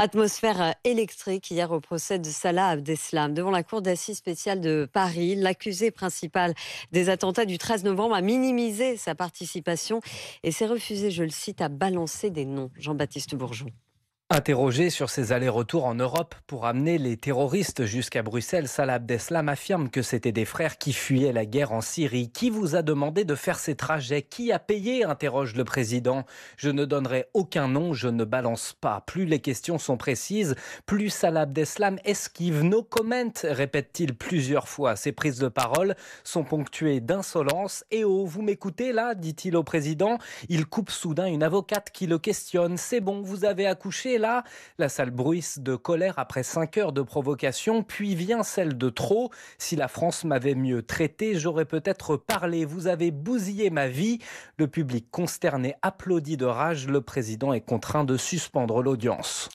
Atmosphère euh, électrique hier au procès de Salah Abdeslam devant la cour d'assises spéciale de Paris. L'accusé principal des attentats du 13 novembre a minimisé sa participation et s'est refusé, je le cite, à balancer des noms. Jean-Baptiste Bourgeon. Interrogé sur ses allers-retours en Europe pour amener les terroristes jusqu'à Bruxelles, Salah Abdeslam affirme que c'était des frères qui fuyaient la guerre en Syrie. Qui vous a demandé de faire ces trajets Qui a payé interroge le président. Je ne donnerai aucun nom, je ne balance pas. Plus les questions sont précises, plus Salah Abdeslam esquive nos comment, répète-t-il plusieurs fois. Ses prises de parole sont ponctuées d'insolence. Et eh oh, vous m'écoutez là dit-il au président. Il coupe soudain une avocate qui le questionne. C'est bon, vous avez accouché là, la salle bruisse de colère après cinq heures de provocation, puis vient celle de trop. Si la France m'avait mieux traité, j'aurais peut-être parlé. Vous avez bousillé ma vie. Le public consterné applaudit de rage. Le président est contraint de suspendre l'audience.